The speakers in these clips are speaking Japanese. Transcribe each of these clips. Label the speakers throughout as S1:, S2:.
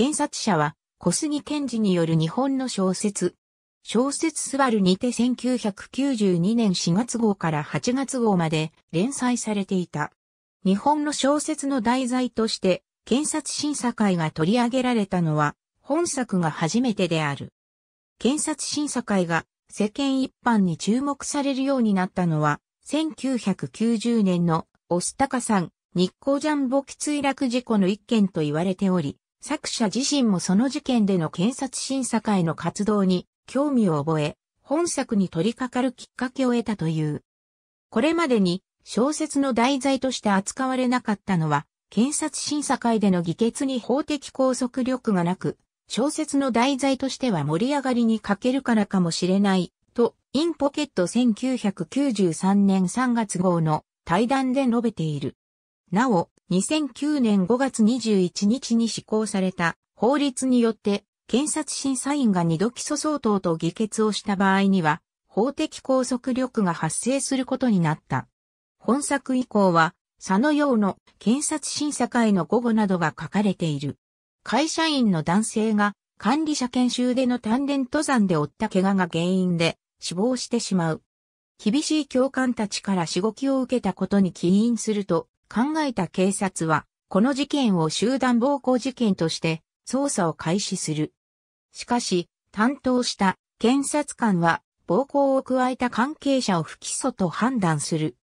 S1: 検察者は小杉健治による日本の小説。小説スバルにて1992年4月号から8月号まで連載されていた。日本の小説の題材として検察審査会が取り上げられたのは本作が初めてである。検察審査会が世間一般に注目されるようになったのは1990年のオスタカさん日光ジャンボ墜落事故の一件と言われており、作者自身もその事件での検察審査会の活動に興味を覚え、本作に取り掛かるきっかけを得たという。これまでに小説の題材として扱われなかったのは、検察審査会での議決に法的拘束力がなく、小説の題材としては盛り上がりに欠けるからかもしれない、と、インポケット1993年3月号の対談で述べている。なお、2009年5月21日に施行された法律によって検察審査員が二度起訴相当と議決をした場合には法的拘束力が発生することになった。本作以降は、佐野洋の検察審査会の午後などが書かれている。会社員の男性が管理者研修での丹田登山で負った怪我が原因で死亡してしまう。厳しい教官たちから仕事を受けたことに起因すると、考えた警察は、この事件を集団暴行事件として捜査を開始する。しかし、担当した検察官は暴行を加えた関係者を不起訴と判断する。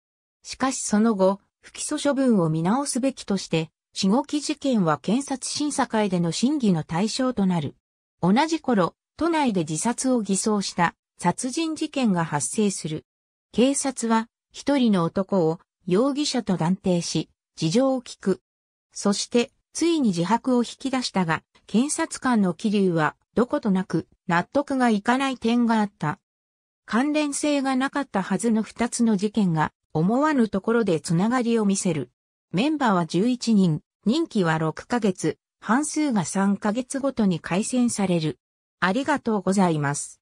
S1: しかしその後、不起訴処分を見直すべきとして、死後期事件は検察審査会での審議の対象となる。同じ頃、都内で自殺を偽装した殺人事件が発生する。警察は一人の男を容疑者と断定し、事情を聞く。そして、ついに自白を引き出したが、検察官の気流は、どことなく、納得がいかない点があった。関連性がなかったはずの二つの事件が、思わぬところでつながりを見せる。メンバーは11人、任期は6ヶ月、半数が3ヶ月ごとに改選される。ありがとうございます。